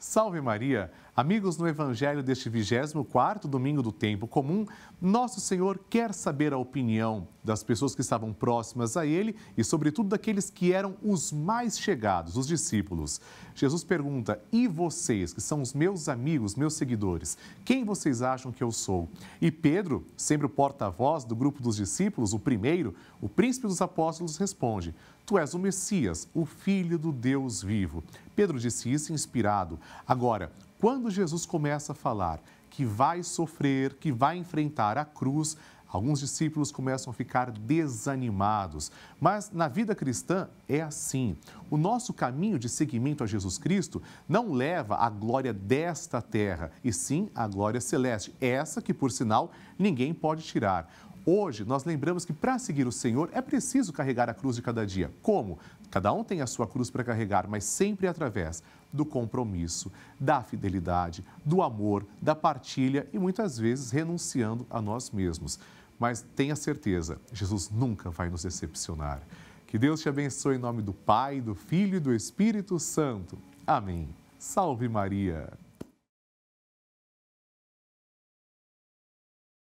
Salve Maria! Amigos, no Evangelho deste 24 domingo do tempo comum, Nosso Senhor quer saber a opinião das pessoas que estavam próximas a Ele e, sobretudo, daqueles que eram os mais chegados, os discípulos. Jesus pergunta: E vocês, que são os meus amigos, meus seguidores, quem vocês acham que eu sou? E Pedro, sempre o porta-voz do grupo dos discípulos, o primeiro, o príncipe dos apóstolos, responde: Tu és o Messias, o Filho do Deus vivo. Pedro disse isso inspirado. Agora, quando Jesus começa a falar que vai sofrer, que vai enfrentar a cruz, Alguns discípulos começam a ficar desanimados. Mas na vida cristã é assim. O nosso caminho de seguimento a Jesus Cristo não leva à glória desta terra, e sim à glória celeste, essa que, por sinal, ninguém pode tirar. Hoje, nós lembramos que para seguir o Senhor é preciso carregar a cruz de cada dia. Como? Cada um tem a sua cruz para carregar, mas sempre através do compromisso, da fidelidade, do amor, da partilha e muitas vezes renunciando a nós mesmos. Mas tenha certeza, Jesus nunca vai nos decepcionar. Que Deus te abençoe em nome do Pai, do Filho e do Espírito Santo. Amém. Salve Maria!